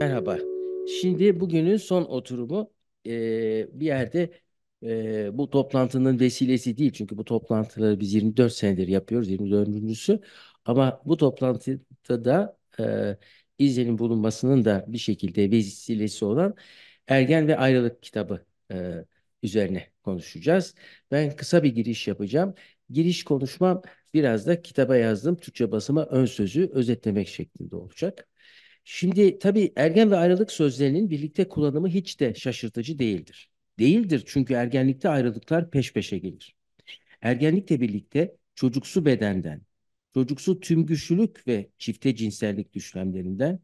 Merhaba. Şimdi bugünün son oturumu e, bir yerde e, bu toplantının vesilesi değil. Çünkü bu toplantıları biz 24 senedir yapıyoruz. 24.sü. Ama bu toplantıda da e, İzze'nin bulunmasının da bir şekilde vesilesi olan Ergen ve Ayrılık kitabı e, üzerine konuşacağız. Ben kısa bir giriş yapacağım. Giriş konuşmam biraz da kitaba yazdığım Türkçe basıma ön sözü özetlemek şeklinde olacak. Şimdi tabii ergen ve ayrılık sözlerinin birlikte kullanımı hiç de şaşırtıcı değildir. Değildir çünkü ergenlikte ayrılıklar peş peşe gelir. Ergenlikle birlikte çocuksu bedenden, çocuksu tümgüçlülük ve çifte cinsellik düşlemlerinden,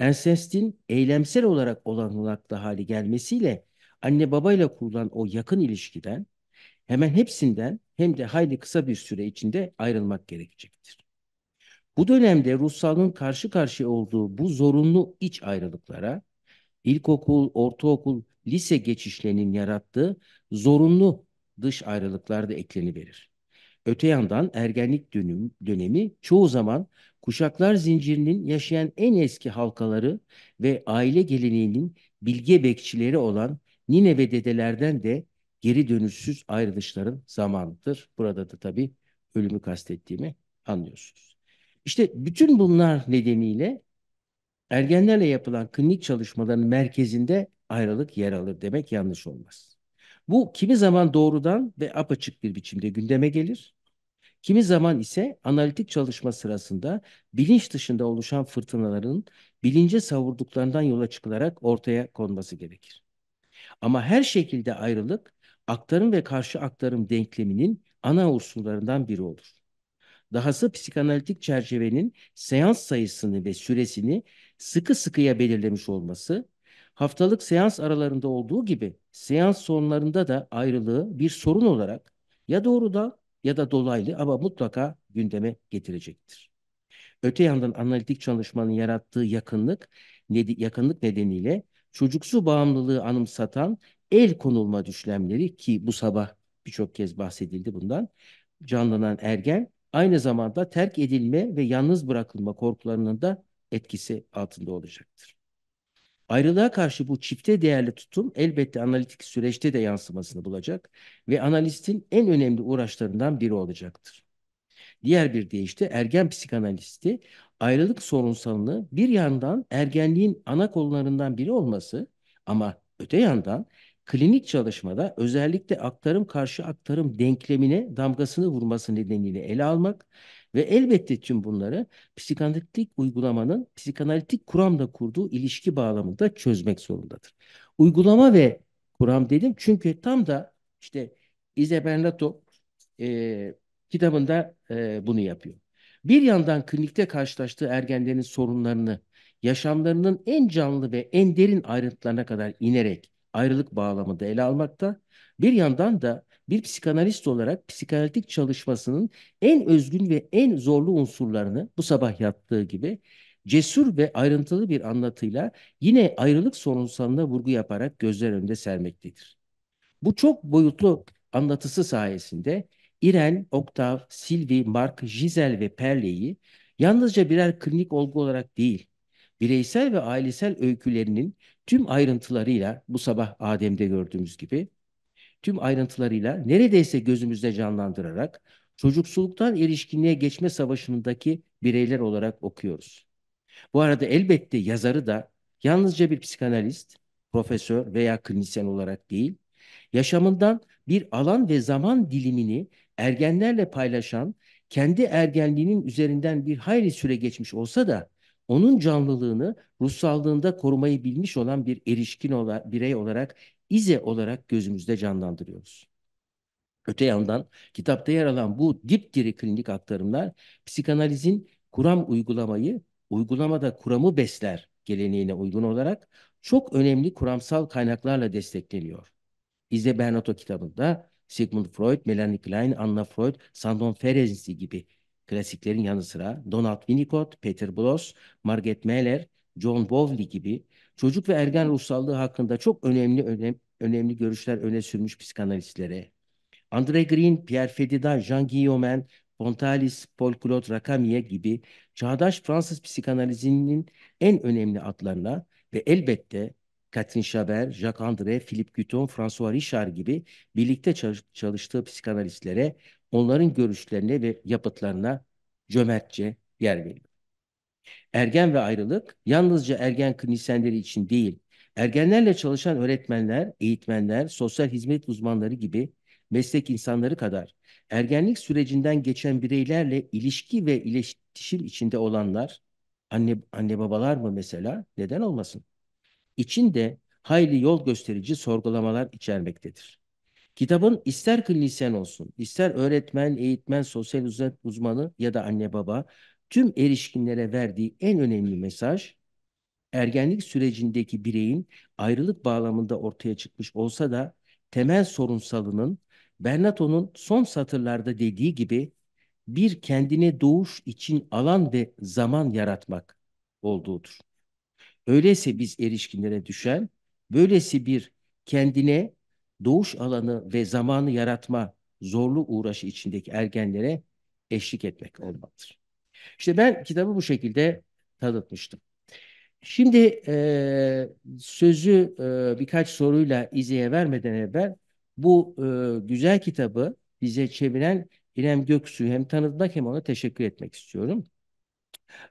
ensestin eylemsel olarak olanaklı hali gelmesiyle anne babayla kurulan o yakın ilişkiden hemen hepsinden hem de hayli kısa bir süre içinde ayrılmak gerekecektir. Bu dönemde ruhsalın karşı karşıya olduğu bu zorunlu iç ayrılıklara, ilkokul, ortaokul, lise geçişlerinin yarattığı zorunlu dış ayrılıklar da ekleni verir. Öte yandan ergenlik dönüm, dönemi çoğu zaman kuşaklar zincirinin yaşayan en eski halkaları ve aile geleneğinin bilge bekçileri olan nine ve dedelerden de geri dönüşsüz ayrılışların zamanıdır. Burada da tabii ölümü kastettiğimi anlıyorsunuz. İşte bütün bunlar nedeniyle ergenlerle yapılan klinik çalışmaların merkezinde ayrılık yer alır demek yanlış olmaz. Bu kimi zaman doğrudan ve apaçık bir biçimde gündeme gelir. Kimi zaman ise analitik çalışma sırasında bilinç dışında oluşan fırtınaların bilince savurduklarından yola çıkılarak ortaya konması gerekir. Ama her şekilde ayrılık aktarım ve karşı aktarım denkleminin ana unsurlarından biri olur. Dahası psikanalitik çerçevenin seans sayısını ve süresini sıkı sıkıya belirlemiş olması, haftalık seans aralarında olduğu gibi seans sonlarında da ayrılığı bir sorun olarak ya doğrudan ya da dolaylı ama mutlaka gündeme getirecektir. Öte yandan analitik çalışmanın yarattığı yakınlık, yakınlık nedeniyle çocuksu bağımlılığı anımsatan el konulma düşlemleri ki bu sabah birçok kez bahsedildi bundan canlanan ergen aynı zamanda terk edilme ve yalnız bırakılma korkularının da etkisi altında olacaktır. Ayrılığa karşı bu çifte değerli tutum elbette analitik süreçte de yansımasını bulacak ve analistin en önemli uğraşlarından biri olacaktır. Diğer bir deyişle ergen psikanalisti ayrılık sorunsalını bir yandan ergenliğin ana konularından biri olması ama öte yandan Klinik çalışmada özellikle aktarım karşı aktarım denklemine damgasını vurması nedeniyle ele almak ve elbette tüm bunları psikanalitik uygulamanın psikanalitik kuramda kurduğu ilişki bağlamında çözmek zorundadır. Uygulama ve kuram dedim çünkü tam da işte Isabel e, kitabında e, bunu yapıyor. Bir yandan klinikte karşılaştığı ergenlerin sorunlarını yaşamlarının en canlı ve en derin ayrıntılarına kadar inerek ayrılık bağlamında ele almakta. Bir yandan da bir psikanalist olarak psikanalitik çalışmasının en özgün ve en zorlu unsurlarını bu sabah yaptığı gibi cesur ve ayrıntılı bir anlatıyla yine ayrılık sorunsalına vurgu yaparak gözler önünde sermektedir. Bu çok boyutlu anlatısı sayesinde İren, Oktav, Silvi, Mark, Gizel ve Perle'yi yalnızca birer klinik olgu olarak değil, bireysel ve ailesel öykülerinin tüm ayrıntılarıyla bu sabah Adem'de gördüğümüz gibi tüm ayrıntılarıyla neredeyse gözümüzde canlandırarak çocuksuluktan erişkinliğe geçme savaşındaki bireyler olarak okuyoruz. Bu arada elbette yazarı da yalnızca bir psikanalist, profesör veya klinisyen olarak değil, yaşamından bir alan ve zaman dilimini ergenlerle paylaşan, kendi ergenliğinin üzerinden bir hayli süre geçmiş olsa da onun canlılığını ruhsallığında korumayı bilmiş olan bir erişkin ola, birey olarak, ize olarak gözümüzde canlandırıyoruz. Öte yandan kitapta yer alan bu dipdiri klinik aktarımlar psikanalizin kuram uygulamayı, uygulamada kuramı besler geleneğine uygun olarak çok önemli kuramsal kaynaklarla destekleniyor. İzle Bernato kitabında Sigmund Freud, Melanie Klein, Anna Freud, Sandon Ferenczi gibi klasiklerin yanı sıra Donald Winnicott, Peter Bloss, Margaret Mailer, John Bowlby gibi çocuk ve ergen ruhsallığı hakkında çok önemli önem, önemli görüşler öne sürmüş psikanalistlere, André Green, Pierre Fedida, Jean Guillaumin, Pontalis, Paul Claude Racamier gibi çağdaş Fransız psikanalizinin en önemli adlarına ve elbette Catherine Chabert, Jacques André, Philippe Guiton, François Richard gibi birlikte çalıştığı psikanalistlere onların görüşlerine ve yapıtlarına cömertçe yer veriyor. Ergen ve ayrılık yalnızca ergen klinisyenleri için değil, ergenlerle çalışan öğretmenler, eğitmenler, sosyal hizmet uzmanları gibi meslek insanları kadar ergenlik sürecinden geçen bireylerle ilişki ve iletişim içinde olanlar, anne, anne babalar mı mesela, neden olmasın? İçinde hayli yol gösterici sorgulamalar içermektedir. Kitabın ister klinisyen olsun, ister öğretmen, eğitmen, sosyal uzmanı ya da anne baba tüm erişkinlere verdiği en önemli mesaj ergenlik sürecindeki bireyin ayrılık bağlamında ortaya çıkmış olsa da temel sorunsalının Bernato'nun son satırlarda dediği gibi bir kendine doğuş için alan ve zaman yaratmak olduğudur. Öyleyse biz erişkinlere düşen böylesi bir kendine doğuş alanı ve zamanı yaratma zorlu uğraşı içindeki ergenlere eşlik etmek olmalıdır. İşte ben kitabı bu şekilde tanıtmıştım. Şimdi e, sözü e, birkaç soruyla İzi'ye vermeden evvel bu e, güzel kitabı bize çeviren İrem Göksu'yu hem tanıtmak hem ona teşekkür etmek istiyorum.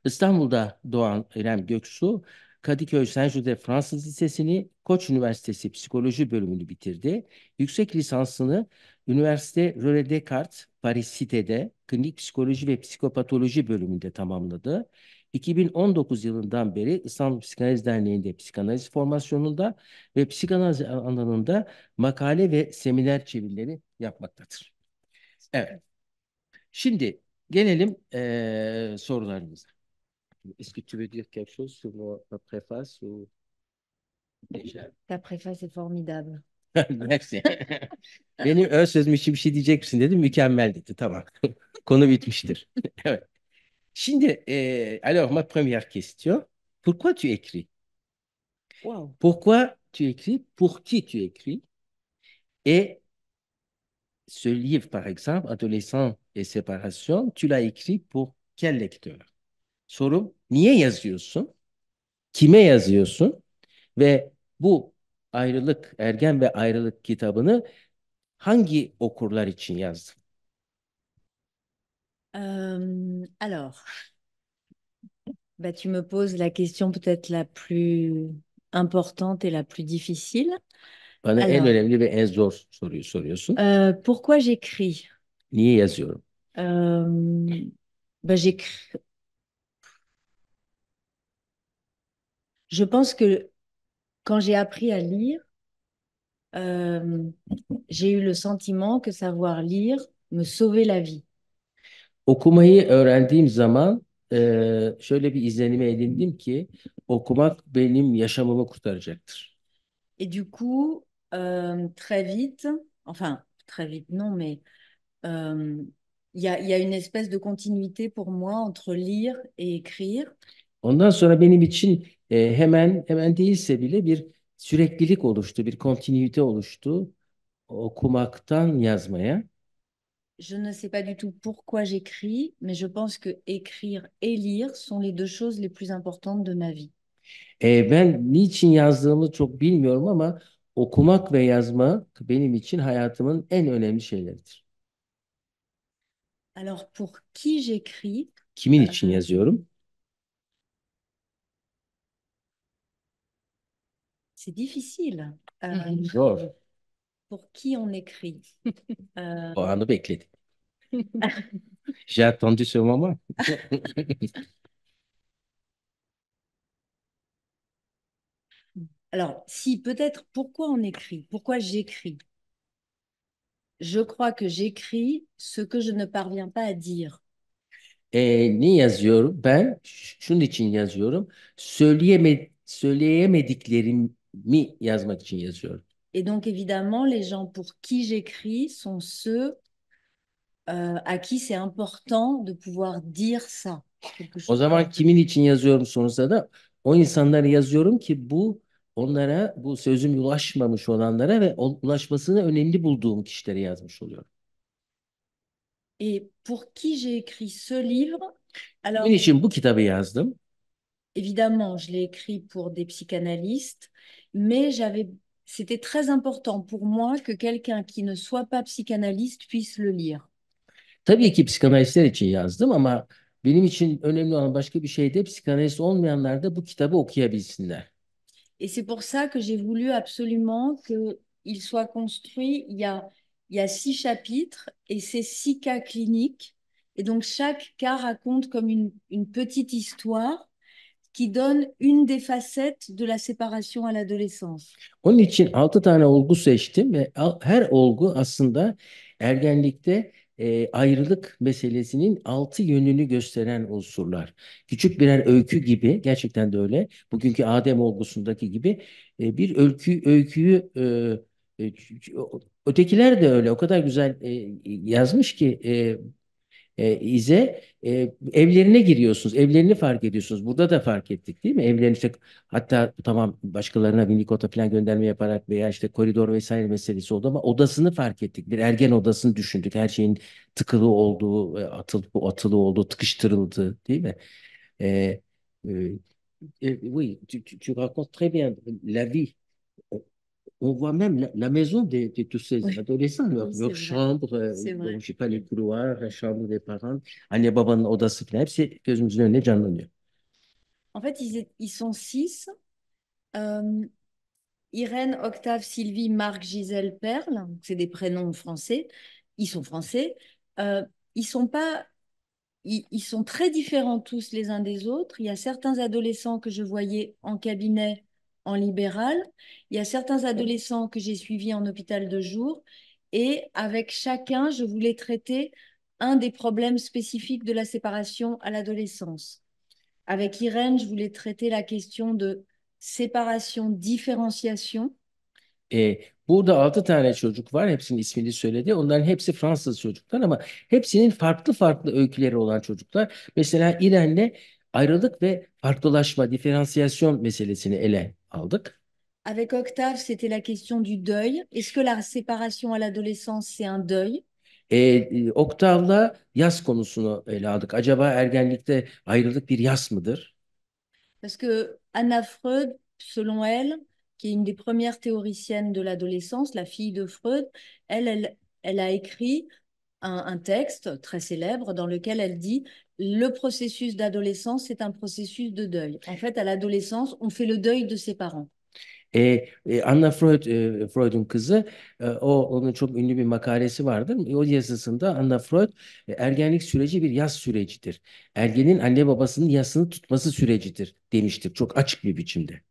İstanbul'da doğan İrem Göksu Kadıköy Saint Jose Fransız Lisesi'ni Koç Üniversitesi Psikoloji bölümünü bitirdi. Yüksek lisansını Üniversite Röle Descartes Paris Cité'de Klinik Psikoloji ve Psikopatoloji bölümünde tamamladı. 2019 yılından beri İstanbul Psikanaliz Derneği'nde psikanaliz formasyonunda ve psikanaliz alanında makale ve seminer çevirileri yapmaktadır. Evet. Şimdi gelelim ee, sorularımıza. Est-ce que tu veux dire quelque chose sur ma préface ou... Ta préface est formidable. Merci. Tamam. Konu bitmiştir. Şimdi, alors ma première question. Pourquoi tu écris? Pourquoi tu écris? Pour qui tu écris? Et ce livre, par exemple, adolescent et séparation, tu l'as écrit pour quel lecteur? Sorum niye yazıyorsun? Kime yazıyorsun? Ve bu ayrılık, ergen ve ayrılık kitabını hangi okurlar için yazdın? Euh, alors, bah, tu me poses la question peut-être la plus importante et la plus difficile. Bana alors, en önemli ve en zor soruyu soruyorsun. Euh, pourquoi j'écris? Niye yazıyorum? Euh, bah, j'écris je pense que quand j'ai appris à lire, euh, j'ai eu le sentiment que savoir lire me sauvait la vie. öğrendiğim zaman e, şöyle bir izlenime edindim ki okumak benim yaşamımı kurtaracaktır. Et du coup, euh, très vite, enfin très vite non, mais euh, il y a une espèce de continuité pour moi entre lire et écrire. Ondan sonra benim için e, hemen hemen değilse bile bir süreklilik oluştu, bir kontinüite oluştu okumaktan yazmaya. Je ne sais pas du tout pourquoi j'écris, mais je pense que écrire et lire sont les deux choses les plus importantes de ma vie. E, ben niçin yazdığımı çok bilmiyorum ama okumak ve yazmak benim için hayatımın en önemli şeyleridir. Alors pour qui j'écris? Kimin için euh, yazıyorum? difficile. Euh, mm-hmm. pour qui on écrit euh. J'ai attendu ce moment. Alors, si peut-être pourquoi on écrit, pourquoi j'écris Je crois que j'écris ce que je ne parviens pas à dire. et ni yazıyorum? Ben şunun için yazıyorum. söyleyemediklerim mi yazmak için yazıyorum. Et donc évidemment, les gens pour qui j'écris sont ceux euh, à qui c'est important de pouvoir dire ça. O zaman kimin için yazıyorum sonuçta da o insanlara yazıyorum ki bu onlara bu sözüm ulaşmamış olanlara ve ulaşmasını önemli bulduğum kişilere yazmış oluyorum. Et pour qui j'ai écrit ce livre? Alors, kimin için bu kitabı yazdım? Évidemment, je l'ai écrit pour des psychanalystes, mais j'avais, c'était très important pour moi que quelqu'un qui ne soit pas psychanalyste puisse le lire. Tabii ki psikanalistler için yazdım ama benim için önemli olan başka bir şey de psikanalist olmayanlar bu kitabı okuyabilsinler. Et c'est pour ça que j'ai voulu absolument qu'il soit construit. Il y a, il y a six chapitres et c'est six cas cliniques. Et donc chaque cas raconte comme une, une petite histoire qui donne une des facettes de la séparation à l'adolescence. Onun için 6 tane olgu seçtim ve her olgu aslında ergenlikte e, ayrılık meselesinin altı yönünü gösteren unsurlar. Küçük birer öykü gibi gerçekten de öyle. Bugünkü Adem olgusundaki gibi e, bir öykü öyküyü e, e Ötekiler de öyle o kadar güzel e, yazmış ki e, e, ize e, evlerine giriyorsunuz. Evlerini fark ediyorsunuz. Burada da fark ettik değil mi? Evlerini işte hatta tamam başkalarına Winnicott'a falan gönderme yaparak veya işte koridor vesaire meselesi oldu ama odasını fark ettik. Bir ergen odasını düşündük. Her şeyin tıkılı olduğu, e, atılı, atılı olduğu, tıkıştırıldığı değil mi? E, e, e, oui, tu, tu, tu racontes très bien la vie on voit même la, maison de, tous ces adolescents, leur, chambre, donc, euh, sais pas, les couloirs, la chambre des parents. En fait, ils, ils sont six. Euh, Irène, Octave, Sylvie, Marc, Gisèle, Perle, c'est des prénoms français. Ils sont français. Euh, ils sont pas ils, sont très différents tous les uns des autres. Il y a certains adolescents que je voyais en cabinet en libéral. Il y a certains adolescents que j'ai suivis en hôpital de jour. Et avec chacun, je voulais traiter un des problèmes spécifiques de la séparation à l'adolescence. Avec Irène, je voulais traiter la question de séparation, différenciation. Et, burada 6 tane çocuk var. Hepsinin ismini söyledi. Onların hepsi Fransız çocuklar ama hepsinin farklı farklı öyküleri olan çocuklar. Mesela İren'le ayrılık ve farklılaşma, diferansiyasyon meselesini ele avec Octave, c'était la question du deuil. Est-ce que la séparation à l'adolescence, c'est un deuil? Parce que Anna Freud, selon elle, qui est une des premières théoriciennes de l'adolescence, la fille de Freud, elle, elle, elle a écrit un, texte très célèbre dans lequel elle dit le processus d'adolescence, c'est un processus de deuil. En fait, à l'adolescence, on fait le deuil de ses parents. et Anna Freud, e, Freud'un kızı, e, o onun çok ünlü bir makalesi vardır. E, o yazısında Anna Freud ergenlik süreci bir yaz sürecidir. Ergenin anne babasının yasını tutması sürecidir demiştir çok açık bir biçimde.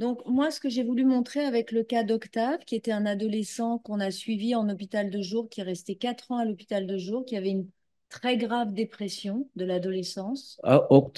Donc moi, ce que j'ai voulu montrer avec le cas d'Octave, qui était un adolescent qu'on a suivi en hôpital de jour, qui est resté quatre ans à l'hôpital de jour, qui avait une très grave dépression de l'adolescence. Donc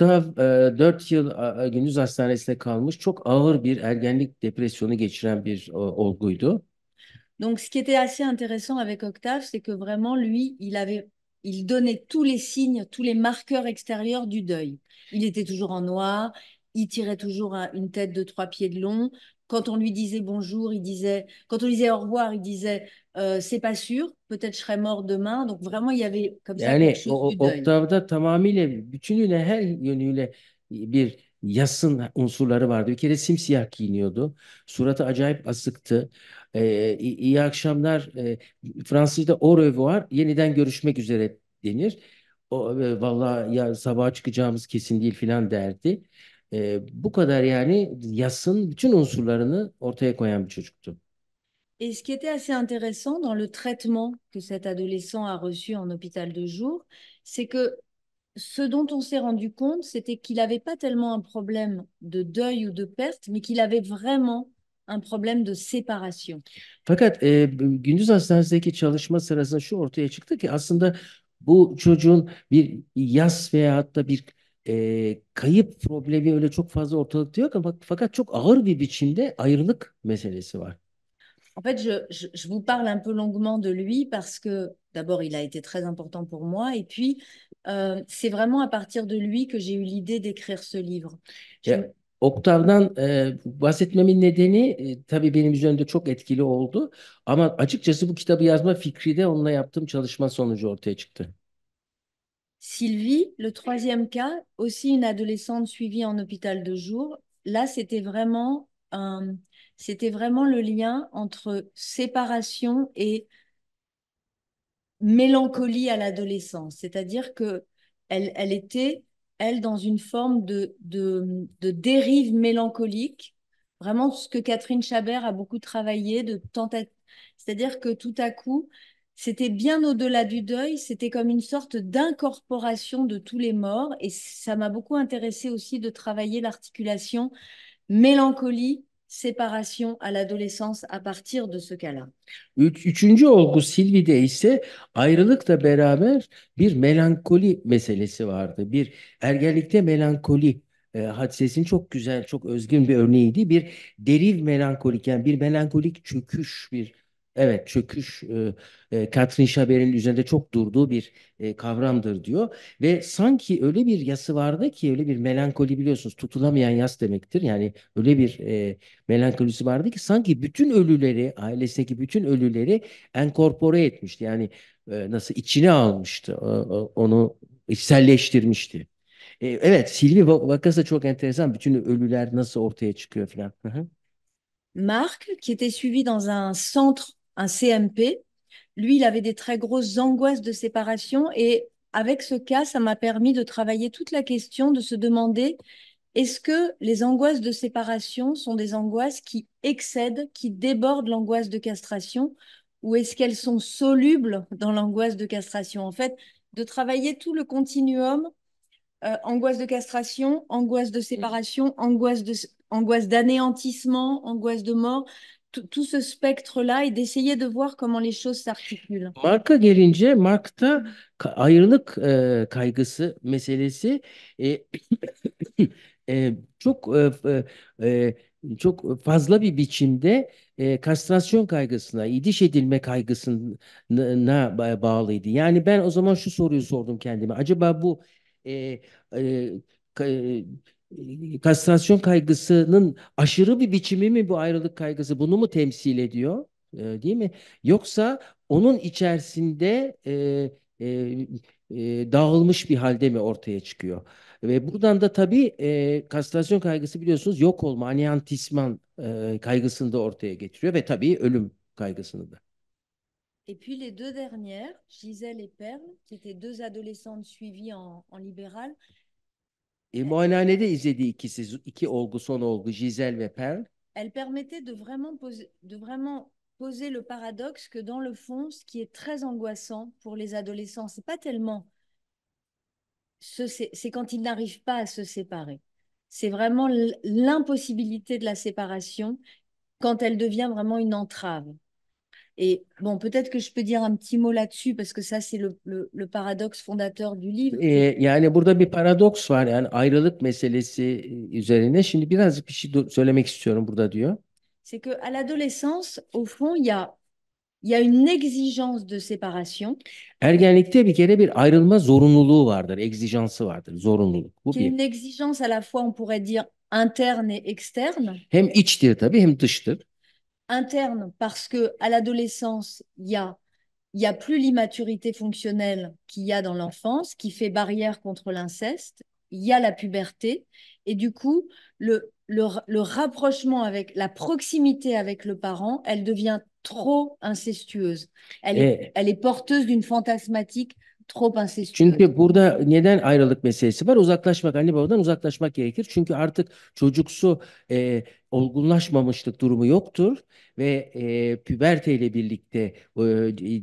ce qui était assez intéressant avec Octave, c'est que vraiment lui, il il donnait tous les signes, tous les marqueurs extérieurs du deuil. Il était toujours en noir, il tirait toujours une tête de trois pieds de long, Quand on lui disait bonjour, il disait, quand on lui disait au revoir, il disait e, c'est pas sûr, peut-être je serai mort demain. Donc vraiment il y avait comme ça Yani quelque o, du deuil. tamamıyla bütünüyle her yönüyle bir yasın unsurları vardı. Bir kere simsiyah giyiniyordu. Suratı acayip asıktı. Ee, iyi, iyi akşamlar. E, Fransızca'da au revoir. Yeniden görüşmek üzere denir. O, e, vallahi ya sabaha çıkacağımız kesin değil filan derdi. E, bu kadar yani yasın bütün unsurlarını ortaya koyan bir çocuktu. Et ce qui était assez intéressant dans le traitement que cet adolescent a reçu en hôpital de jour, c'est que ce dont on s'est rendu compte, c'était qu'il n'avait pas tellement un problème de deuil ou de perte, mais qu'il avait vraiment un problème de séparation. Fakat e, gündüz hastanesindeki çalışma sırasında şu ortaya çıktı ki aslında bu çocuğun bir yas veya hatta bir e, kayıp problemi öyle çok fazla ortalıkta yok ama fakat çok ağır bir biçimde ayrılık meselesi var. En fait, je, je, je vous parle un peu longuement de lui parce que d'abord, il a été très important pour moi et puis euh, c'est vraiment à partir de lui que j'ai eu l'idée d'écrire ce livre. Je... Yeah. Oktav'dan e, bahsetmemin nedeni e, tabii benim üzerimde çok etkili oldu. Ama açıkçası bu kitabı yazma fikri de onunla yaptığım çalışma sonucu ortaya çıktı. Sylvie, le troisième cas, aussi une adolescente suivie en hôpital de jour. Là, c'était vraiment, c'était vraiment le lien entre séparation et mélancolie à l'adolescence. C'est-à-dire que elle, était, elle, dans une forme de, de, dérive mélancolique vraiment ce que Catherine Chabert a beaucoup travaillé de C'est-à-dire que tout à coup, C'était bien au-delà du deuil, c'était comme une sorte d'incorporation de tous les morts. Et ça m'a beaucoup intéressé aussi de travailler l'articulation mélancolie, separasyon à l'adolescence à partir de ce cas-là. üçüncü olgu Silvi'de ise ayrılıkla beraber bir melankoli meselesi vardı. Bir ergenlikte melankoli e, hadisesinin çok güzel, çok özgün bir örneğiydi. Bir deriv melankolik yani bir melankolik çöküş, bir Evet çöküş e, e, Catherine Chabert'in üzerinde çok durduğu bir e, kavramdır diyor. Ve sanki öyle bir yası vardı ki öyle bir melankoli biliyorsunuz tutulamayan yas demektir. Yani öyle bir e, melankolisi vardı ki sanki bütün ölüleri ailesindeki bütün ölüleri enkorpore etmişti. Yani e, nasıl içine almıştı e, onu içselleştirmişti. E, evet Silvi vakası çok enteresan bütün ölüler nasıl ortaya çıkıyor falan. Hı hı. Marc, qui était suivi dans un centre un CMP. Lui, il avait des très grosses angoisses de séparation et avec ce cas, ça m'a permis de travailler toute la question, de se demander est-ce que les angoisses de séparation sont des angoisses qui excèdent, qui débordent l'angoisse de castration, ou est-ce qu'elles sont solubles dans l'angoisse de castration En fait, de travailler tout le continuum, euh, angoisse de castration, angoisse de séparation, angoisse d'anéantissement, angoisse de mort, tout ce spectre-là et d'essayer de voir comment les choses s'articulent. Marka gelince Mark'ta ayrılık e, kaygısı meselesi e, e, çok e, e, e, çok fazla bir biçimde e, kastrasyon kaygısına, idiş edilme kaygısına bağlıydı. Yani ben o zaman şu soruyu sordum kendime. Acaba bu e, e, kastrasyon kaygısının aşırı bir biçimi mi bu ayrılık kaygısı? Bunu mu temsil ediyor? E, değil mi? Yoksa onun içerisinde e, e, e, dağılmış bir halde mi ortaya çıkıyor? Ve buradan da tabii e, kastrasyon kaygısı biliyorsunuz yok olma, aniyantisman e, kaygısını da ortaya getiriyor ve tabii ölüm kaygısını da. Et puis les deux dernières, Gisèle et Perle, qui étaient deux adolescentes suivies en, en libéral, Elle permettait de vraiment, poser, le paradoxe que dans le fond, ce qui est très angoissant pour les adolescents, c'est pas tellement c'est quand ils n'arrivent pas à se séparer. C'est vraiment l'impossibilité de la séparation quand elle devient vraiment une entrave. Et bon, peut-être que je peux dire un petit mot là-dessus parce que ça c'est le, le, le, paradoxe fondateur du livre. E, yani burada bir paradoks var. Yani ayrılık meselesi e, üzerine şimdi birazcık bir şey söylemek istiyorum burada diyor. C'est que à l'adolescence, au fond, il y a il y a une exigence de séparation. Ergenlikte bir kere bir ayrılma zorunluluğu vardır, exijansı vardır, zorunluluk. Bu bir. Une exigence à la fois on pourrait dire interne et externe. Hem içtir tabii hem dıştır. interne parce que à l'adolescence, il y a il n'y a plus l'immaturité fonctionnelle qu'il y a dans l'enfance, qui fait barrière contre l'inceste. Il y a la puberté. Et du coup, le, rapprochement avec la proximité avec le parent, elle devient trop incestueuse. Elle, est, elle est porteuse d'une fantasmatique trop Çünkü burada neden ayrılık meselesi var? Uzaklaşmak, anne babadan uzaklaşmak gerekir. Çünkü artık çocuksu e, olgunlaşmamışlık durumu yoktur ve e, püberte ile birlikte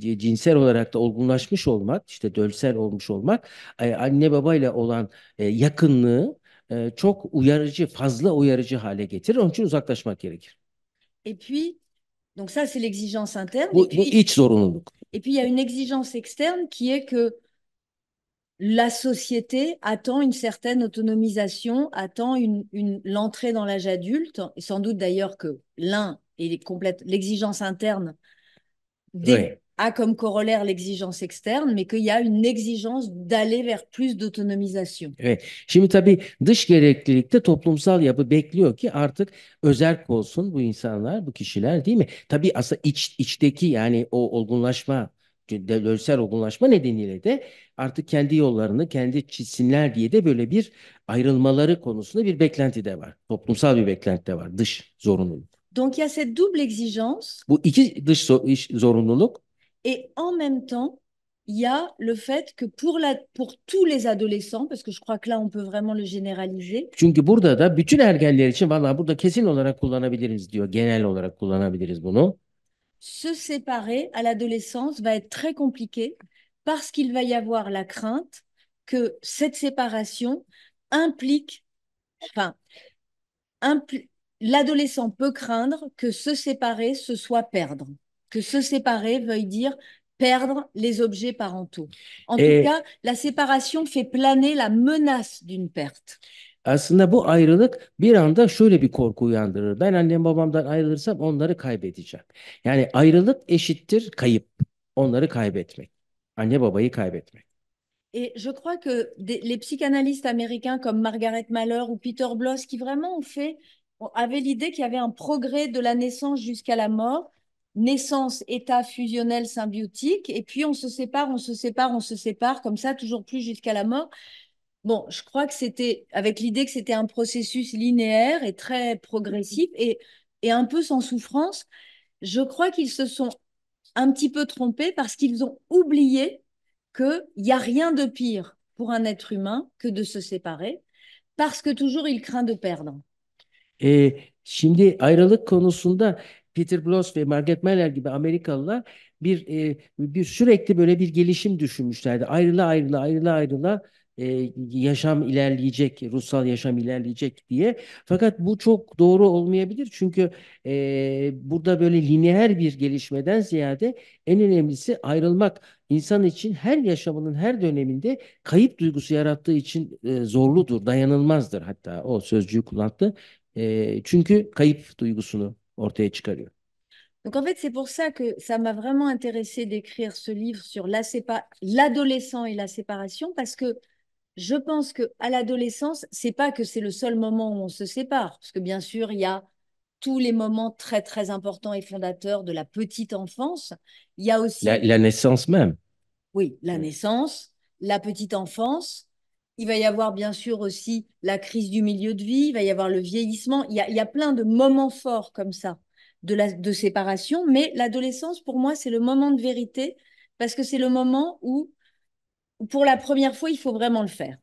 e, cinsel olarak da olgunlaşmış olmak, işte dölsel olmuş olmak, e, anne babayla olan e, yakınlığı e, çok uyarıcı, fazla uyarıcı hale getirir. Onun için uzaklaşmak gerekir. Et puis, donc ça c'est l'exigence interne. Bu, bu iç zorunluluk. Et puis, il y a une exigence externe qui est que la société attend une certaine autonomisation, attend l'entrée dans l'âge adulte, et sans doute d'ailleurs que l'un et l'exigence interne des… a comme corollaire l'exigence externe, mais qu'il y a une exigence d'aller vers plus d'autonomisation. Evet. Şimdi tabii dış gereklilikte toplumsal yapı bekliyor ki artık özerk olsun bu insanlar, bu kişiler değil mi? Tabii aslında iç, içteki yani o olgunlaşma devletsel olgunlaşma nedeniyle de artık kendi yollarını kendi çizsinler diye de böyle bir ayrılmaları konusunda bir beklenti de var. Toplumsal bir beklenti de var dış zorunluluk. Donc il y a cette double exigence. Bu iki dış zorunluluk. Et en même temps, il y a le fait que pour, la, pour tous les adolescents, parce que je crois que là on peut vraiment le généraliser. Se séparer à l'adolescence va être très compliqué parce qu'il va y avoir la crainte que cette séparation implique, enfin, l'adolescent peut craindre que se séparer, ce soit perdre que se séparer veuille dire perdre les objets parentaux. En tout cas, la séparation fait planer la menace d'une perte. Aslında bu ayrılık bir anda şöyle bir korku uyandırır. Ben annem babamdan ayrılırsam onları kaybedeceğim. Yani ayrılık eşittir kayıp. Onları kaybetmek. Anne babayı kaybetmek. Et je crois que les psychanalystes américains comme Margaret Mahler ou Peter Bloss, qui vraiment ont fait, avaient l'idée qu'il y avait un progrès de la naissance jusqu'à la mort, naissance, état fusionnel, symbiotique, et puis on se sépare, on se sépare, on se sépare, comme ça, toujours plus jusqu'à la mort. Bon, je crois que c'était avec l'idée que c'était un processus linéaire et très progressif et, et un peu sans souffrance. Je crois qu'ils se sont un petit peu trompés parce qu'ils ont oublié qu'il n'y a rien de pire pour un être humain que de se séparer parce que toujours il craint de perdre. Et şimdi Peter Bloss ve Margaret Miller gibi Amerikalılar bir e, bir sürekli böyle bir gelişim düşünmüşlerdi. Ayrıla ayrıla ayrıla ayrıla e, yaşam ilerleyecek, ruhsal yaşam ilerleyecek diye. Fakat bu çok doğru olmayabilir. Çünkü e, burada böyle lineer bir gelişmeden ziyade en önemlisi ayrılmak. insan için her yaşamının her döneminde kayıp duygusu yarattığı için e, zorludur, dayanılmazdır hatta o sözcüğü kullandı. E, çünkü kayıp duygusunu Donc en fait, c'est pour ça que ça m'a vraiment intéressé d'écrire ce livre sur l'adolescent et la séparation, parce que je pense que à l'adolescence, c'est pas que c'est le seul moment où on se sépare, parce que bien sûr, il y a tous les moments très très importants et fondateurs de la petite enfance. Il y a aussi la naissance même. Oui, la naissance, la petite enfance, il va y avoir bien sûr aussi la crise du milieu de vie, il va y avoir le vieillissement. Il y a, plein de moments forts comme ça de, la, de séparation, mais l'adolescence, pour moi, c'est le moment de vérité parce que c'est le moment où, pour la première fois, il faut vraiment le faire.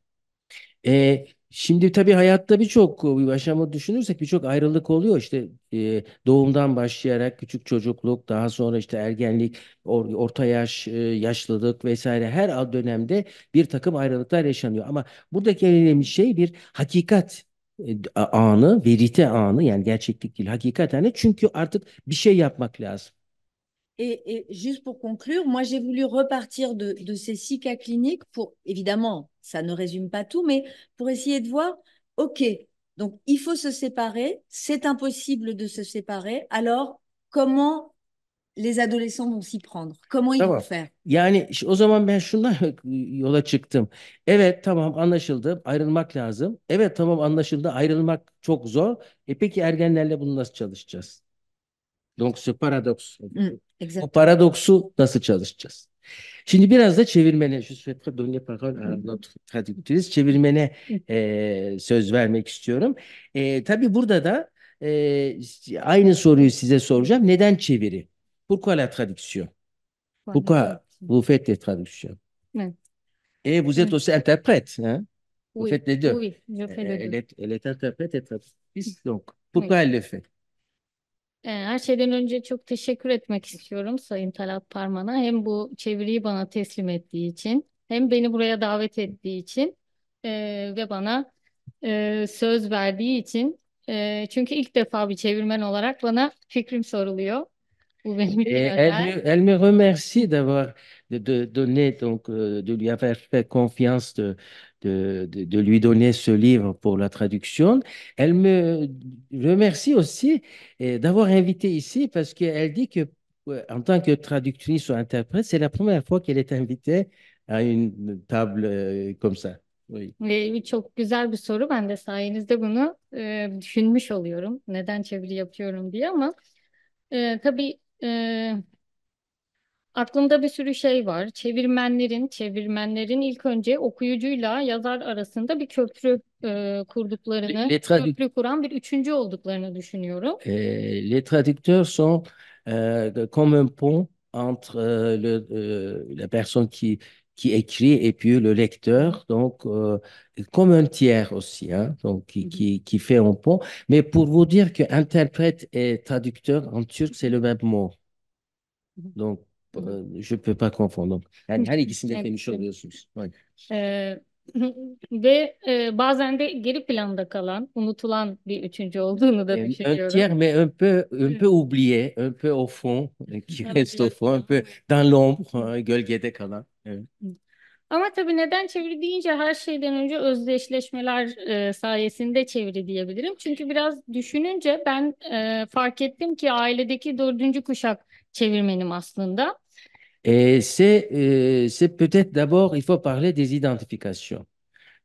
Et Şimdi tabii hayatta birçok e, aşama düşünürsek birçok ayrılık oluyor. İşte e, doğumdan başlayarak küçük çocukluk, daha sonra işte ergenlik, or, orta yaş, e, yaşlılık vesaire her al dönemde bir takım ayrılıklar yaşanıyor. Ama buradaki en önemli şey bir hakikat e, anı, verite anı yani gerçeklik değil, hakikat anı. Çünkü artık bir şey yapmak lazım. Et, juste pour conclure, moi j'ai voulu repartir de, ces six cas cliniques pour, évidemment, ça ne résume pas tout, mais pour essayer de voir, OK, donc il faut se séparer, c'est impossible de se séparer, alors comment les adolescents vont s'y prendre? Comment ils vont faire? Ben yola çıktım. Evet tamam ayrılmak lazım. Evet tamam anlaşıldı ayrılmak çok zor. E, peki ergenlerle bunu nasıl çalışacağız? Donc ce paradox. Hı, O paradoksu nasıl çalışacağız? Şimdi biraz da çevirmene, je souhaiterais donner parole à notre traductrice, çevirmene e, söz vermek istiyorum. E, tabii burada da e, aynı soruyu size soracağım. Neden çeviri? Pourquoi la traduction? Pourquoi vous faites des traductions? Evet. Et vous êtes aussi interprète, hein? Oui. Vous faites les deux. Oui, je fais les deux. Elle est, elle est interprète et traductrice, donc pourquoi oui. elle le fait? Ee, her şeyden önce çok teşekkür etmek istiyorum Sayın Talat Parman'a. Hem bu çeviriyi bana teslim ettiği için hem beni buraya davet ettiği için e, ve bana e, söz verdiği için. E, çünkü ilk defa bir çevirmen olarak bana fikrim soruluyor. Vous e, elle, elle, me remercie d'avoir de, de donner donc euh, de lui avoir fait confiance de, de, lui donner ce livre pour la traduction. Elle me remercie aussi eh, d'avoir invité ici parce qu'elle dit que en tant que traductrice ou interprète, c'est la première fois qu'elle est invitée à une table euh, comme ça. Oui. de Aklımda bir sürü şey var. Çevirmenlerin, çevirmenlerin ilk önce okuyucuyla yazar arasında bir köprü e, kurduklarını, les köprü kuran bir üçüncü olduklarını düşünüyorum. E, les traducteurs sont e, comme un pont entre euh, le, euh, la personne qui, qui écrit et puis le lecteur, donc euh, comme un tiers aussi, hein, donc qui, qui, qui fait un pont. Mais pour vous dire que interprète et traducteur en turc, c'est le même mot. Donc, Je peux pas confondre. Yani her ikisini de Evet. oluyorsunuz. Bak. Ee, ve e, bazen de geri planda kalan, unutulan bir üçüncü olduğunu da düşünüyorum. Un tiers, mais un peu, un peu oublié, un peu au fond, euh, qui reste au fond, un peu dans l'ombre, gölgede kalan. Evet. Ama tabii neden çeviri deyince her şeyden önce özdeşleşmeler e, sayesinde çeviri diyebilirim. Çünkü biraz düşününce ben e, fark ettim ki ailedeki dördüncü kuşak çevirmenim aslında. Et c'est, euh, c'est peut-être d'abord, il faut parler des identifications.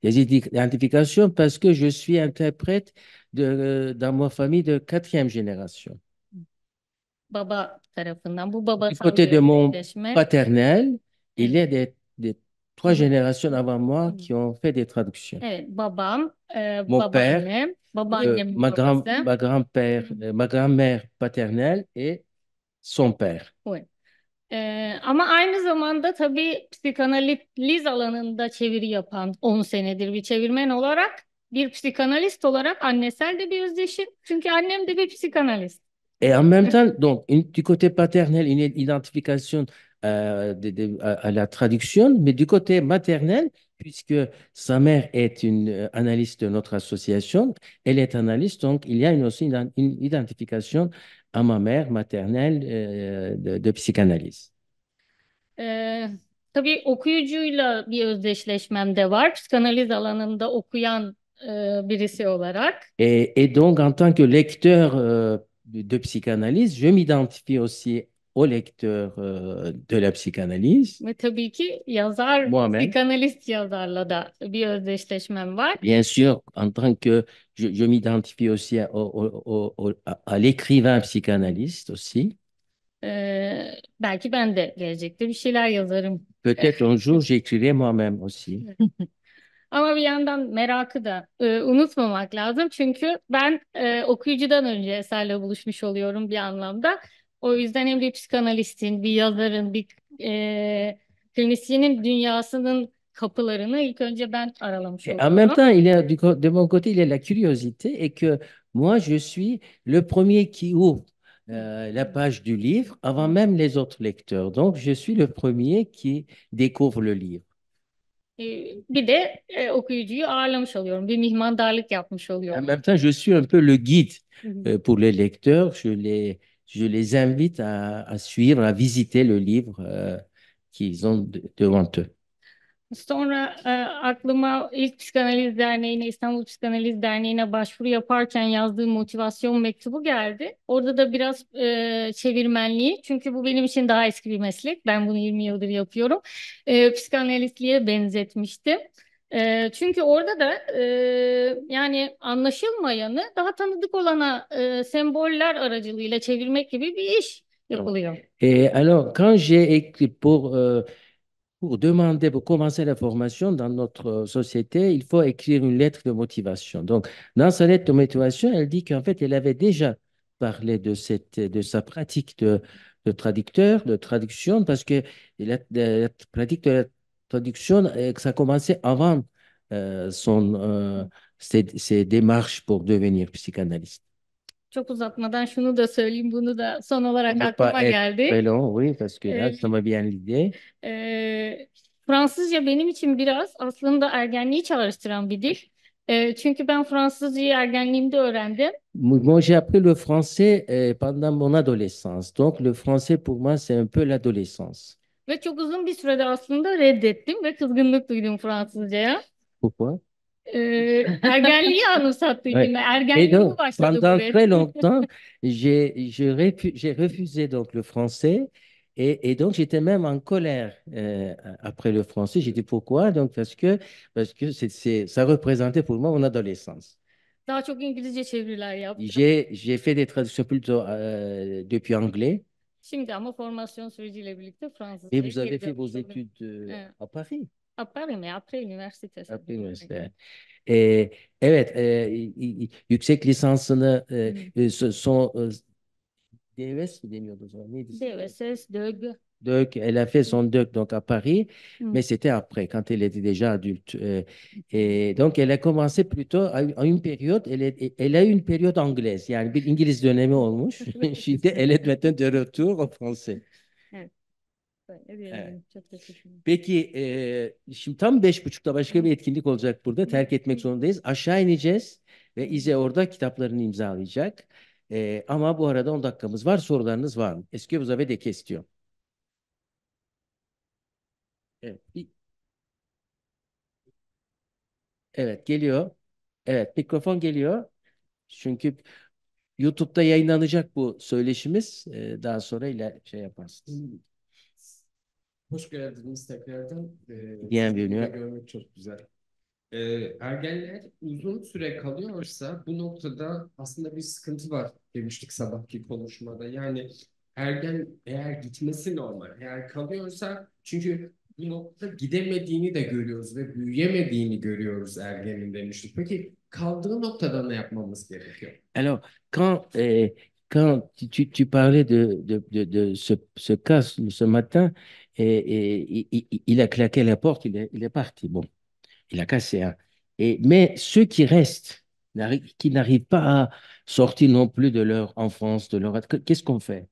Des identifications parce que je suis interprète de, euh, dans ma famille de quatrième génération. du côté de mon paternel, il y a des, trois générations avant moi qui ont fait des traductions. E, mon père, euh, ma, grand, ma grand-père, ma grand-mère paternelle et son père. Oui. Ee, ama aynı zamanda tabii psikanaliz alanında çeviri yapan 10 senedir bir çevirmen olarak bir psikanalist olarak annesel de bir özdeşim. Çünkü annem de bir psikanalist. E en même temps, donc, du côté paternel, une identification euh, de, de, à, la traduction, mais du côté maternel, puisque sa mère est une euh, analyste de notre association, elle est analyste, donc il y a une, aussi une, une identification à ma mère maternelle euh, de, de psikanaliz. Ee, tabii okuyucuyla bir özdeşleşmem de var. Psikanaliz alanında okuyan e, birisi olarak. Et, et donc en tant que lecteur euh, de psychanalyse, je m'identifie aussi au lecteur euh, de la psychanalyse. Ve tabii ki yazar, Moi-même. psikanalist yazarla da bir özdeşleşmem var. Bien sûr, en tant que je, je m'identifie aussi à, au, au, à, à l'écrivain psychanalyste aussi. Ee, belki ben de gelecekte bir şeyler yazarım. Peut-être un jour j'écrirai moi-même aussi. Ama bir yandan merakı da e, unutmamak lazım. Çünkü ben e, okuyucudan önce eserle buluşmuş oluyorum bir anlamda. O yüzden hem bir psikanalistin, bir yazarın, bir e, klinisyenin dünyasının Ben en même temps, il de mon côté, il y a la curiosité et que moi, je suis le premier qui ouvre euh, la page du livre avant même les autres lecteurs. Donc, je suis le premier qui découvre le livre. E, oluyorum. Bir yapmış En même temps, je suis un peu le guide euh, pour les lecteurs. Je les, je les invite à, suivre, à visiter le livre euh, qu'ils ont devant eux. Sonra e, aklıma ilk Psikanaliz Derneği'ne, İstanbul Psikanaliz Derneği'ne başvuru yaparken yazdığım motivasyon mektubu geldi. Orada da biraz e, çevirmenliği, çünkü bu benim için daha eski bir meslek. Ben bunu 20 yıldır yapıyorum. E, psikanalistliğe benzetmiştim. E, çünkü orada da e, yani anlaşılmayanı daha tanıdık olana e, semboller aracılığıyla çevirmek gibi bir iş yapılıyor. Et alors, quand j'ai écrit pour euh, pour demander, pour commencer la formation dans notre euh, société, il faut écrire une lettre de motivation. Donc, dans sa lettre de motivation, elle dit qu'en fait, elle avait déjà parlé de, cette, de sa pratique de, traducteur, de traduction, parce que la, pratique de la traduction, euh, ça a commencé avant euh, son, ses démarches pour devenir psychanalyste. çok uzatmadan şunu da söyleyeyim, bunu da son olarak aklıma geldi. Pardon, oui, parce que là, ça m'a bien l'idée. Fransızca benim için biraz aslında ergenliği çalıştıran bir dil. Ee, çünkü ben Fransızcayı ergenliğimde öğrendim. Moi, j'ai appris le français euh, pendant mon adolescence. Donc, le français pour moi, c'est un peu l'adolescence. Ve çok uzun bir sürede aslında reddettim ve kızgınlık duydum Fransızcaya. Pourquoi? pendant très longtemps, j'ai j'ai refusé donc le français. Et, donc, j'étais même en colère euh, après le français. J'ai dit pourquoi? Donc, parce que, parce que c'est, ça représentait pour moi mon adolescence. J'ai, fait des traductions plutôt euh, depuis anglais. Et vous avez fait vos études euh, à Paris. Ah, Paris, mais après l'université. Après l'université. Et, evet, eh euh, euh, mm. euh, e, yüksek lisansını e, son e, DES e e elle a fait son DEUG donc à Paris, mm. mais c'était après, quand elle était déjà adulte. et donc, elle a commencé plutôt à, une période, elle, a eu une période anglaise, yani bir İngiliz dönemi olmuş. Şimdi elle est maintenant de retour au français. Peki e, şimdi tam beş buçukta başka bir etkinlik olacak burada. Terk etmek zorundayız. Aşağı ineceğiz ve İze orada kitaplarını imzalayacak. E, ama bu arada 10 dakikamız var. Sorularınız var mı? Eski Buza ve Deke istiyor. Evet. Evet geliyor. Evet mikrofon geliyor. Çünkü YouTube'da yayınlanacak bu söyleşimiz. Ee, daha sonra ile şey yaparsınız. Hoş geldiniz tekrardan. Ee, Diyen bölünüyor. Görmek çok güzel. Ee, ergenler uzun süre kalıyorsa bu noktada aslında bir sıkıntı var demiştik sabahki konuşmada. Yani ergen eğer gitmesi normal, eğer kalıyorsa çünkü bu noktada gidemediğini de görüyoruz ve büyüyemediğini görüyoruz ergenin demiştik. Peki kaldığı noktada ne yapmamız gerekiyor? Alors, quand, eh, quand tu, tu parlais de, de, de, de ce, ce cas ce matin, et, il a claqué la porte, il est, parti. Bon, il a cassé. un. Hein. Et, mais ceux qui restent, qui n'arrivent pas à sortir non plus de leur enfance, de leur... Qu'est-ce qu'on fait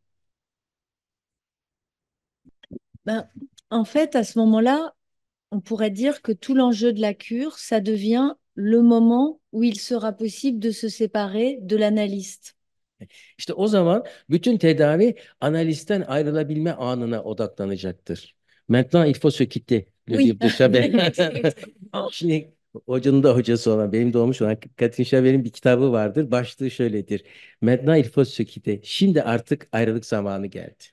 ben, En fait, à ce moment-là, on pourrait dire que tout l'enjeu de la cure, ça devient le moment où il sera possible de se séparer de l'analyste. İşte o zaman bütün tedavi analisten ayrılabilme anına odaklanacaktır. Maintenant il faut Şimdi hocanın da hocası olan, benim doğmuş olan Katrin Şaver'in bir kitabı vardır. Başlığı şöyledir. Maintenant il faut Şimdi artık ayrılık zamanı geldi.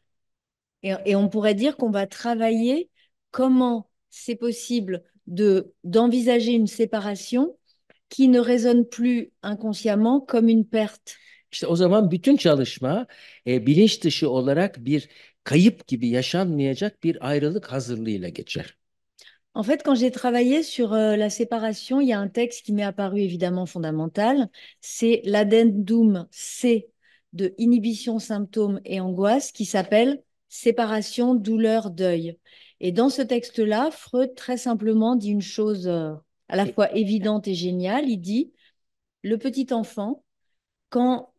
Et, et on pourrait dire qu'on va travailler comment c'est possible de d'envisager une séparation qui ne résonne plus inconsciemment comme une perte. En fait, quand j'ai travaillé sur euh, la séparation, il y a un texte qui m'est apparu évidemment fondamental. C'est l'addendum C de inhibition, symptômes et angoisse qui s'appelle séparation, douleur, deuil. Et dans ce texte-là, Freud très simplement dit une chose euh, à la fois évidente et géniale. Il dit, le petit enfant, quand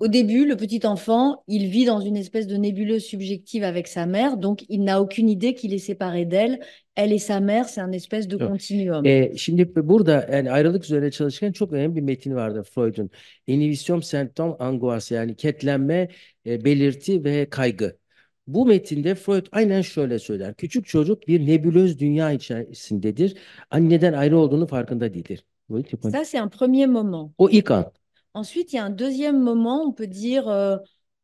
Au début, le petit enfant, il vit dans une espèce de nébuleuse subjective avec sa mère, donc il n'a aucune idée qu'il est séparé d'elle. Elle et sa mère, c'est un espèce de continuum. E, şimdi burada yani ayrılık üzerine çalışırken çok önemli bir metin vardı Freud'un. Inhibition semptom angoisse yani ketlenme, e, belirti ve kaygı. Bu metinde Freud aynen şöyle söyler. Küçük çocuk bir nebulöz dünya içerisindedir. Anneden ayrı olduğunu farkında değildir. Ça c'est un premier moment. O ilk an. Ensuite, il y a un deuxième moment, on peut dire euh,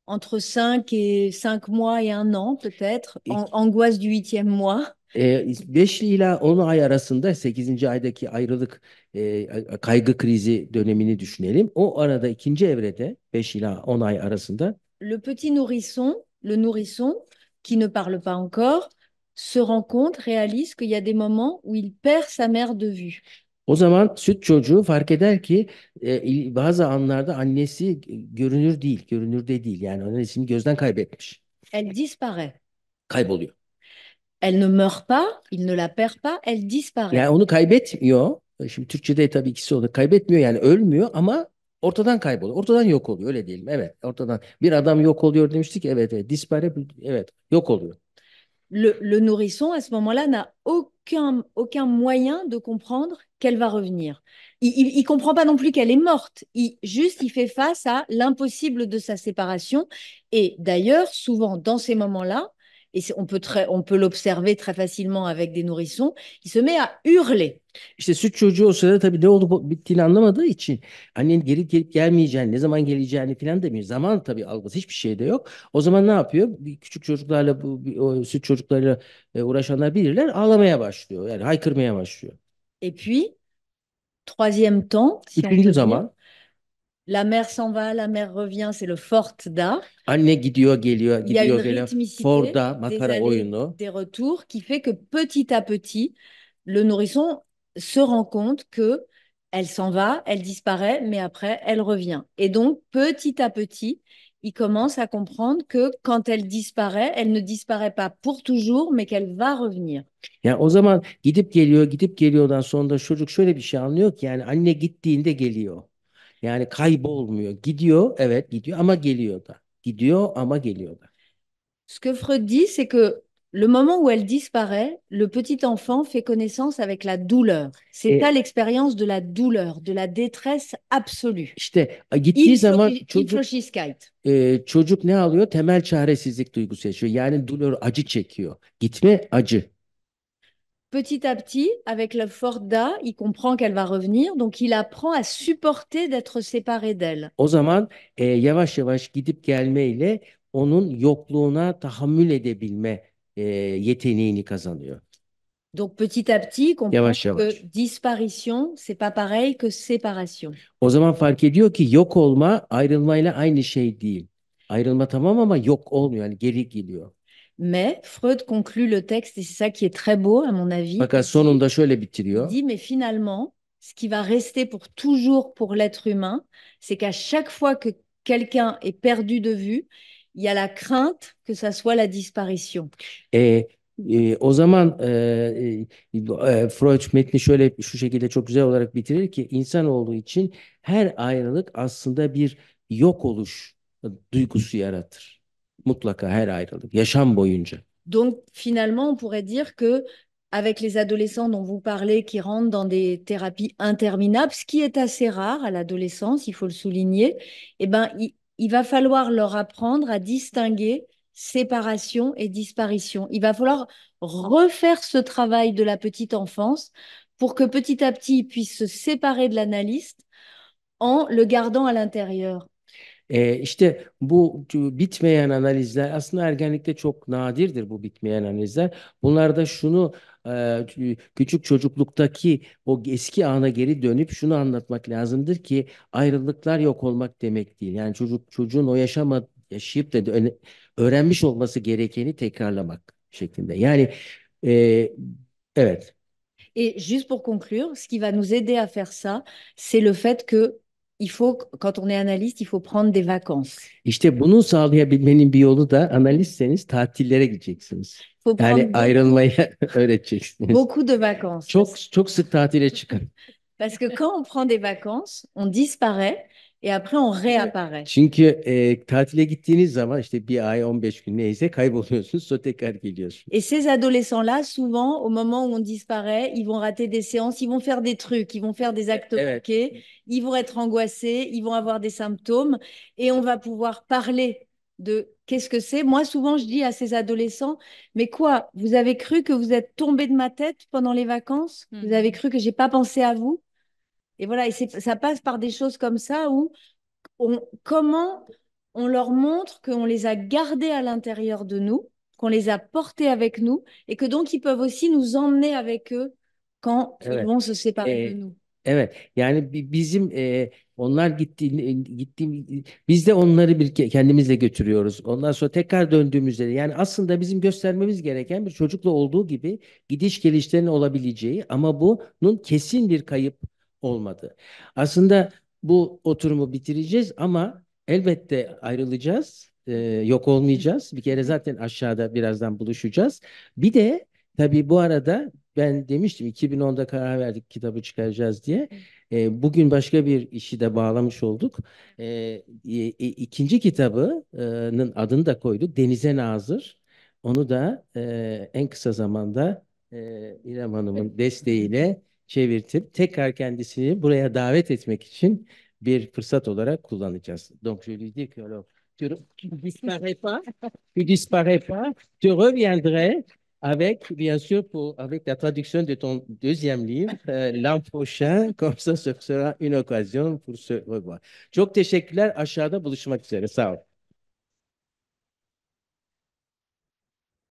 entre 5 et 5 mois et un an peut-être, an angoisse du huitième mois. 5 ila 10 ay arasında 8. aydaki ayrılık e, kaygı krizi dönemini düşünelim. O arada ikinci evrede 5 ila 10 ay arasında le petit nourrisson, le nourrisson qui ne parle pas encore, se rend compte, réalise qu'il y a des moments où il perd sa mère de vue. O zaman süt çocuğu fark eder ki e, bazı anlarda annesi görünür değil, görünür de değil. Yani annesini gözden kaybetmiş. Elle disparaît. Kayboluyor. Elle ne meurt pas, il ne la perd pas, elle disparaît. Yani onu kaybetmiyor. E, şimdi Türkçe'de tabii ikisi onu kaybetmiyor yani ölmüyor ama ortadan kayboluyor. Ortadan yok oluyor öyle diyelim. Evet ortadan. Bir adam yok oluyor demiştik evet evet dispare evet yok oluyor. le, nourrisson, à ce moment-là, n'a aucun, aucun moyen de comprendre qu'elle va revenir. Il ne comprend pas non plus qu'elle est morte. Il, juste, il fait face à l'impossible de sa séparation. Et d'ailleurs, souvent, dans ces moments-là, et on peut, peut l'observer très facilement avec des nourrissons, il se met à hurler. İşte süt çocuğu o sırada tabii ne olup bittiğini anlamadığı için annenin gelip gelip gelmeyeceğini, ne zaman geleceğini falan demiyor. Zaman tabii algısı hiçbir şeyde yok. O zaman ne yapıyor? Küçük çocuklarla, bu, o, süt çocuklarla e, uğraşanlar bilirler ağlamaya başlıyor. Yani haykırmaya başlıyor. Et puis, troisième temps, si İkinci zaman. La mère s'en va, la mère revient, c'est le fort Anne Il y a des, retours qui fait que petit à petit, le nourrisson se rend compte que elle s'en va, elle disparaît, mais après, elle revient. Et donc, petit à petit, il commence à comprendre que quand elle disparaît, elle ne disparaît pas pour toujours, mais qu'elle va revenir. Yani o zaman gidip geliyor, gidip sonra çocuk şöyle bir şey anlıyor ki yani anne Yani kaybolmuyor. Gidiyor, evet gidiyor ama geliyor da. Gidiyor ama geliyor da. Ce que Freud dit, c'est que le moment où elle disparaît, le petit enfant fait connaissance avec la douleur. C'est e, l'expérience de la douleur, de la détresse absolue. İşte gittiği İtro, zaman çocuk, e, çocuk ne alıyor? Temel çaresizlik duygusu yaşıyor. Yani douleur acı çekiyor. Gitme acı petit à petit, avec la Forda, il comprend qu'elle va revenir. Donc, il apprend à supporter d'être séparé d'elle. O zaman e, yavaş yavaş gidip gelmeyle onun yokluğuna tahammül edebilme e, yeteneğini kazanıyor. Donc, petit à petit, il comprend yavaş yavaş. que disparition, c'est pas pareil que séparation. O zaman fark ediyor ki yok olma ayrılmayla aynı şey değil. Ayrılma tamam ama yok olmuyor. Yani geri geliyor. Mais Freud conclut le texte et c'est ça qui est très beau à mon avis. Fakat sonunda şöyle bitiriyor. Dit mais finalement ce qui va rester pour toujours pour l'être humain, c'est qu'à chaque fois que quelqu'un est perdu de vue, il y a la crainte que ça soit la disparition. Et e, o zaman e e, e, e, Freud metni şöyle şu şekilde çok güzel olarak bitirir ki insan olduğu için her ayrılık aslında bir yok oluş duygusu yaratır. Donc finalement, on pourrait dire que avec les adolescents dont vous parlez qui rentrent dans des thérapies interminables, ce qui est assez rare à l'adolescence, il faut le souligner, eh ben, il, il, va falloir leur apprendre à distinguer séparation et disparition. Il va falloir refaire ce travail de la petite enfance pour que petit à petit ils puissent se séparer de l'analyste en le gardant à l'intérieur, E, işte bu bitmeyen analizler aslında ergenlikte çok nadirdir bu bitmeyen analizler. Bunlarda şunu e, küçük çocukluktaki o eski ana geri dönüp şunu anlatmak lazımdır ki ayrılıklar yok olmak demek değil. Yani çocuk çocuğun o yaşama yaşayıp da öğrenmiş olması gerekeni tekrarlamak şeklinde. Yani e, evet. Et juste pour conclure, ce qui va nous aider à faire ça, c'est le fait que il faut, quand on est analyste, il faut prendre des vacances. İşte bunu sağlayabilmenin bir yolu da analistseniz tatillere gideceksiniz. Faut Yani prendre ayrılmayı öğreteceksiniz. beaucoup de vacances. Çok çok sık tatile çıkın. Parce que quand on prend des vacances, on disparaît et après on réapparaît. Et ces adolescents-là souvent au moment où on disparaît ils vont rater des séances, ils vont faire des trucs, ils vont faire des actes e, evet. ils vont être angoissés, ils vont avoir des symptômes et on va pouvoir parler de qu'est-ce que c'est. Moi, souvent, je dis à ces adolescents, mais quoi, vous avez cru que vous êtes tombé de ma tête pendant les vacances hmm. Vous avez cru que je n'ai pas pensé à vous Et voilà, et ça passe par des choses comme ça où on, comment on leur montre qu'on les a gardés à l'intérieur de nous, qu'on les a portés avec nous, et que donc ils peuvent aussi nous emmener avec eux quand evet. Eh ils vont se séparer ee, de nous. Evet, eh yani bizim e, onlar gitti, e, gitti, biz de onları bir kendimizle götürüyoruz. Ondan sonra tekrar döndüğümüzde yani aslında bizim göstermemiz gereken bir çocukla olduğu gibi gidiş gelişlerin olabileceği ama bunun kesin bir kayıp olmadı. Aslında bu oturumu bitireceğiz ama elbette ayrılacağız. E, yok olmayacağız. Bir kere zaten aşağıda birazdan buluşacağız. Bir de tabii bu arada ben demiştim 2010'da karar verdik kitabı çıkaracağız diye. E, bugün başka bir işi de bağlamış olduk. E, e, e, ikinci kitabının adını da koyduk. Denize Nazır. Onu da e, en kısa zamanda e, İrem Hanım'ın desteğiyle çevirtip tekrar kendisini buraya davet etmek için bir fırsat olarak kullanacağız. Donc je lui dis que alors tu ne disparais pas, tu disparais pas, tu reviendrais avec, bien sûr, pour, avec la traduction de ton deuxième livre euh, l'an prochain. Comme ça, ce sera une occasion pour se revoir. Çok teşekkürler. Aşağıda buluşmak üzere. Sağ olun.